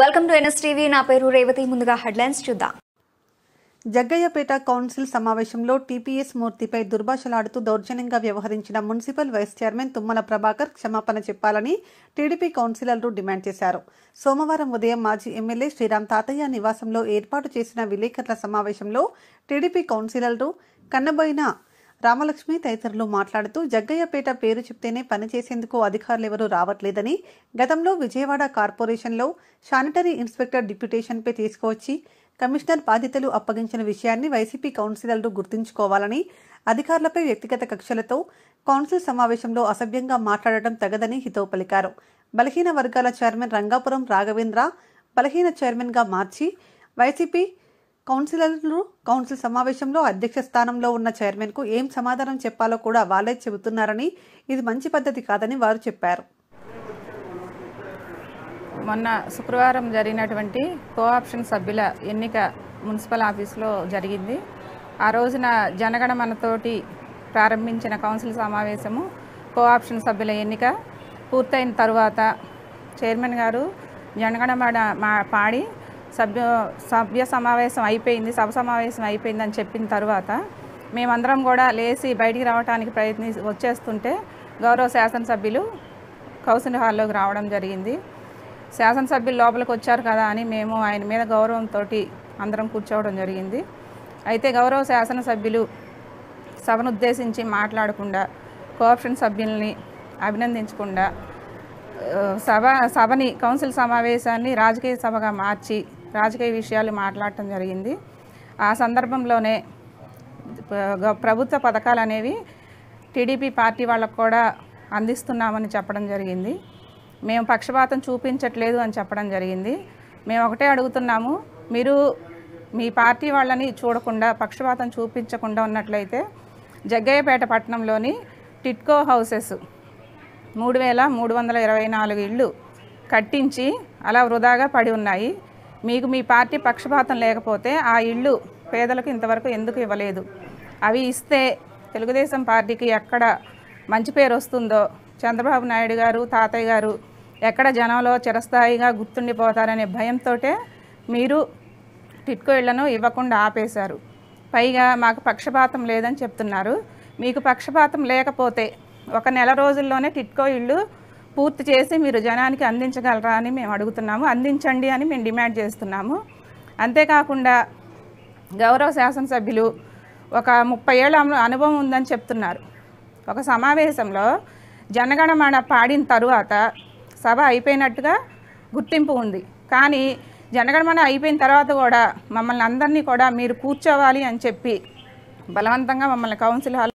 welcome to NS నా పేరు రేవతి ముందుగా హెడ్లైన్స్ చూద్దాం జగ్గయ్యపేట కౌన్సిల్ సమావేశంలో టీపీఎస్ మూర్తిపై దుర్భాషలాడుతూ దౌర్జన్యంగా వ్యవహరించిన municipal vice chairman Tummala Prabhakar క్షమాపణ చెప్పాలని టీడీపీ కౌన్సిలర్లు డిమాండ్ చేశారు సోమవారం ఉదయం మాజీ ఎమ్మెల్యే శ్రీరామ్ తాతయ్య నివాసంలో ఏర్పాటు చేసిన విలేకరుల సమావేశంలో టీడీపీ కౌన్సిలర్లు కన్నబోయిన రామలక్ష్మి తదితరులు మాట్లాడుతూ జగ్గయ్యపేట పేరు చెప్తేనే పనిచేసేందుకు అధికారులెవరూ రావట్లేదని గతంలో విజయవాడ కార్పొరేషన్లో శానిటరీ ఇన్స్పెక్టర్ డిప్యూటేషన్పై తీసుకువచ్చి కమిషనర్ బాధ్యతలు అప్పగించిన విషయాన్ని వైసీపీ కౌన్సిలర్లు గుర్తుంచుకోవాలని అధికారులపై వ్యక్తిగత కక్షలతో కౌన్సిల్ సమావేశంలో అసభ్యంగా మాట్లాడటం తగదని హితవు పలికారు బలహీన వర్గాల చైర్మన్ రంగాపురం రాఘవేంద్ర బలహీన చైర్మన్గా మార్చి వైసీపీ కౌన్సిలర్లు కౌన్సిల్ సమావేశంలో అధ్యక్ష స్థానంలో ఉన్న కు ఏం సమాధానం చెప్పాలో కూడా వాళ్ళే చెబుతున్నారని ఇది మంచి పద్ధతి కాదని వారు చెప్పారు మొన్న శుక్రవారం జరిగినటువంటి కోఆప్షన్ సభ్యుల ఎన్నిక మున్సిపల్ ఆఫీస్లో జరిగింది ఆ రోజున జనగణమనతోటి ప్రారంభించిన కౌన్సిల్ సమావేశము కోఆప్షన్ సభ్యుల ఎన్నిక పూర్తయిన తరువాత చైర్మన్ గారు జనగణమన పాడి సభ్య సభ్య సమావేశం అయిపోయింది సభ సమావేశం అయిపోయింది అని చెప్పిన తర్వాత మేమందరం కూడా లేచి బయటికి రావడానికి ప్రయత్ని వచ్చేస్తుంటే గౌరవ శాసనసభ్యులు కౌన్సిల్ హాల్లోకి రావడం జరిగింది శాసనసభ్యులు లోపలికి వచ్చారు కదా అని మేము ఆయన మీద గౌరవంతో అందరం కూర్చోవడం జరిగింది అయితే గౌరవ శాసనసభ్యులు సభను ఉద్దేశించి మాట్లాడకుండా కోఆప్షన్ సభ్యుల్ని అభినందించకుండా సభ సభని కౌన్సిల్ సమావేశాన్ని రాజకీయ సభగా మార్చి రాజకీయ విషయాలు మాట్లాడటం జరిగింది ఆ సందర్భంలోనే ప్రభుత్వ పథకాలు అనేవి టీడీపీ పార్టీ వాళ్ళకు కూడా అందిస్తున్నామని చెప్పడం జరిగింది మేము పక్షపాతం చూపించట్లేదు అని చెప్పడం జరిగింది మేము ఒకటే అడుగుతున్నాము మీరు మీ పార్టీ వాళ్ళని చూడకుండా పక్షపాతం చూపించకుండా ఉన్నట్లయితే జగ్గయ్యపేట పట్టణంలోని టిట్కో హౌసెస్ మూడు వేల మూడు వందల ఇరవై నాలుగు ఇళ్ళు కట్టించి అలా వృధాగా పడి ఉన్నాయి మీకు మీ పార్టీ పక్షపాతం లేకపోతే ఆ ఇళ్ళు పేదలకు ఇంతవరకు ఎందుకు ఇవ్వలేదు అవి ఇస్తే తెలుగుదేశం పార్టీకి ఎక్కడ మంచి పేరు వస్తుందో చంద్రబాబు నాయుడు గారు తాతయ్య గారు ఎక్కడ జనంలో చిరస్థాయిగా గుర్తుండిపోతారనే భయంతో మీరు టిట్కో ఇళ్లను ఇవ్వకుండా ఆపేశారు పైగా మాకు పక్షపాతం లేదని చెప్తున్నారు మీకు పక్షపాతం లేకపోతే ఒక నెల రోజుల్లోనే టిట్కో ఇళ్ళు పూర్తి చేసి మీరు జనానికి అందించగలరా అని మేము అడుగుతున్నాము అందించండి అని మేము డిమాండ్ చేస్తున్నాము అంతేకాకుండా గౌరవ శాసనసభ్యులు ఒక ముప్పై ఏళ్ళ అనుభవం ఉందని చెప్తున్నారు ఒక సమావేశంలో జనగణమన పాడిన తరువాత సభ అయిపోయినట్టుగా గుర్తింపు ఉంది కానీ జనగణమన అయిపోయిన తర్వాత కూడా మమ్మల్ని అందరినీ కూడా మీరు కూర్చోవాలి అని చెప్పి బలవంతంగా మమ్మల్ని కౌన్సిల్ హాల్